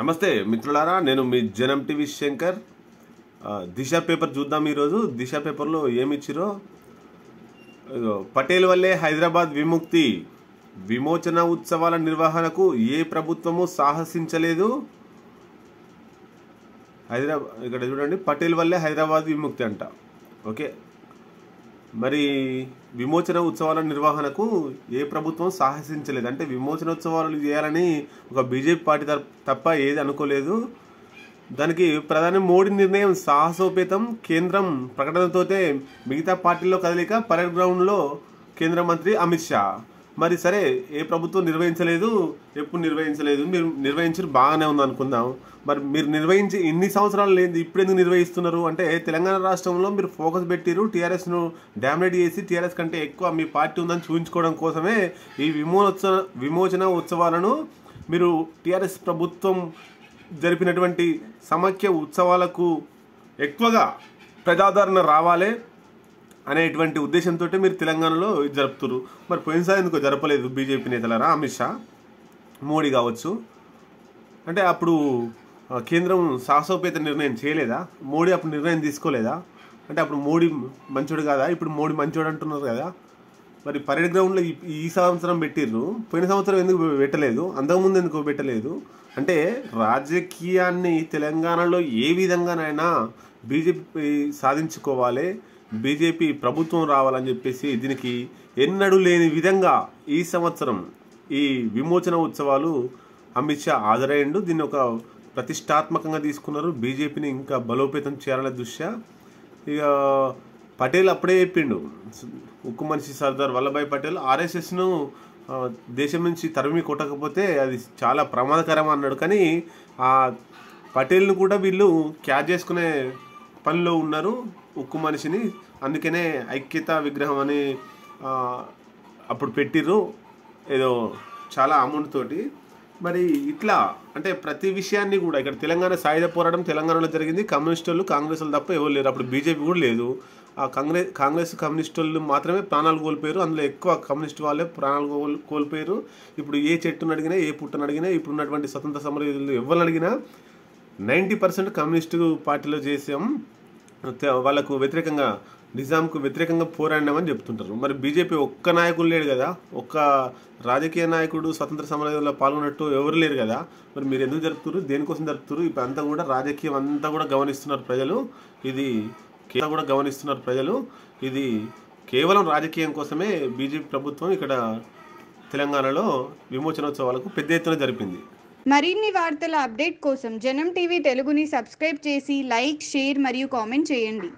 నమస్తే మిత్రులారా నేను మీ జనం టీవీ శంకర్ దిశ పేపర్ చూద్దాం ఈరోజు దిశ పేపర్లో ఏమిచ్చిరో పటేల్ వల్లే హైదరాబాద్ విముక్తి విమోచన ఉత్సవాల నిర్వహణకు ఏ ప్రభుత్వము సాహసించలేదు హైదరాబాద్ ఇక్కడ చూడండి పటేల్ వల్లే హైదరాబాద్ విముక్తి అంట ఓకే మరి విమోచన ఉత్సవాల నిర్వహణకు ఏ ప్రభుత్వం సాహసించలేదు అంటే విమోచన ఉత్సవాలు చేయాలని ఒక బీజేపీ పార్టీ తప్ప ఏది అనుకోలేదు దానికి ప్రధాని మోడీ నిర్ణయం సాహసోపేతం కేంద్రం ప్రకటనతోతే మిగతా పార్టీల్లో కదలిక పరేడ్ గ్రౌండ్లో కేంద్ర మంత్రి అమిత్ షా మరి సరే ఏ ప్రభుత్వం నిర్వహించలేదు ఎప్పుడు నిర్వహించలేదు మీరు నిర్వహించడం బాగానే ఉంది అనుకుందాం మరి మీరు నిర్వహించి ఇన్ని సంవత్సరాలు లేదు ఇప్పుడు ఎందుకు నిర్వహిస్తున్నారు అంటే తెలంగాణ రాష్ట్రంలో మీరు ఫోకస్ పెట్టిరు టీఆర్ఎస్ను డామినేట్ చేసి టీఆర్ఎస్ కంటే ఎక్కువ మీ పార్టీ ఉందని చూపించుకోవడం కోసమే ఈ విమోచ విమోచన ఉత్సవాలను మీరు టీఆర్ఎస్ ప్రభుత్వం జరిపినటువంటి సమాఖ్య ఉత్సవాలకు ఎక్కువగా ప్రజాదరణ రావాలి అనేటువంటి ఉద్దేశంతో మీరు తెలంగాణలో జరుపుతురు మరి పోయినసారి ఎందుకు జరపలేదు బీజేపీ నేతలరా అమిత్ షా మోడీ కావచ్చు అంటే అప్పుడు కేంద్రం సాహసోపేత నిర్ణయం చేయలేదా మోడీ అప్పుడు నిర్ణయం తీసుకోలేదా అంటే అప్పుడు మోడీ మంచోడు కాదా ఇప్పుడు మోడీ మంచోడు అంటున్నారు కదా మరి పరేడ్ గ్రౌండ్లో ఈ సంవత్సరం పెట్టిర్రు పోయిన సంవత్సరం ఎందుకు పెట్టలేదు అంతకుముందు ఎందుకు పెట్టలేదు అంటే రాజకీయాన్ని తెలంగాణలో ఏ విధంగానైనా బీజేపీ సాధించుకోవాలి బీజేపీ ప్రభుత్వం రావాలని చెప్పేసి దీనికి ఎన్నడూ లేని విధంగా ఈ సంవత్సరం ఈ విమోచన ఉత్సవాలు అమిత్ షా హాజరయ్యండు దీన్ని ఒక ప్రతిష్టాత్మకంగా తీసుకున్నారు బీజేపీని ఇంకా బలోపేతం చేయాలనే దృష్ట్యా ఇక పటేల్ అప్పుడే చెప్పిండు ఉక్కు మనిషి సర్దార్ వల్లభాయ్ పటేల్ ఆర్ఎస్ఎస్ను దేశం నుంచి తరిమి కొట్టకపోతే అది చాలా ప్రమాదకరం అన్నాడు కానీ ఆ పటేల్ను కూడా వీళ్ళు క్యాచ్ చేసుకునే పనిలో ఉన్నారు ఉక్కు మనిషిని అందుకనే ఐక్యత విగ్రహం అని అప్పుడు పెట్టిర్రు ఏదో చాలా అమౌంట్ తోటి మరి ఇట్లా అంటే ప్రతి విషయాన్ని కూడా ఇక్కడ తెలంగాణ సాయుధ పోరాటం తెలంగాణలో జరిగింది కమ్యూనిస్టులు కాంగ్రెస్ తప్ప ఎవరు లేరు అప్పుడు బీజేపీ కూడా లేదు ఆ కాంగ్రెస్ కాంగ్రెస్ కమ్యూనిస్టులు మాత్రమే ప్రాణాలు కోల్పోయారు అందులో ఎక్కువ కమ్యూనిస్ట్ వాళ్ళే ప్రాణాలు కోల్ కోల్పోయారు ఇప్పుడు ఏ చెట్టును అడిగినా ఏ పుట్టను అడిగినా ఇప్పుడు ఉన్నటువంటి స్వతంత్ర సమరయోధులు ఎవరిని అడిగినా నైంటీ పర్సెంట్ కమ్యూనిస్టు పార్టీలో చేసాం వాళ్ళకు వ్యతిరేకంగా నిజాంకు వ్యతిరేకంగా పోరాడినామని చెప్తుంటారు మరి బీజేపీ ఒక్క నాయకుడు లేడు కదా ఒక్క రాజకీయ నాయకుడు స్వతంత్ర సమరంలో పాల్గొన్నట్టు ఎవరు లేరు కదా మరి మీరు ఎందుకు జరుపుతున్నారు దేనికోసం జరుపుతున్నారు ఇప్పుడు అంతా కూడా రాజకీయం అంతా కూడా గమనిస్తున్నారు ప్రజలు ఇది కూడా గమనిస్తున్నారు ప్రజలు ఇది కేవలం రాజకీయం కోసమే బీజేపీ ప్రభుత్వం ఇక్కడ తెలంగాణలో విమోచనోత్సవాలకు పెద్ద ఎత్తున జరిపింది మరిన్ని వార్తల అప్డేట్ కోసం జనం టీవీ తెలుగుని సబ్స్క్రైబ్ చేసి లైక్ షేర్ మరియు కామెంట్ చేయండి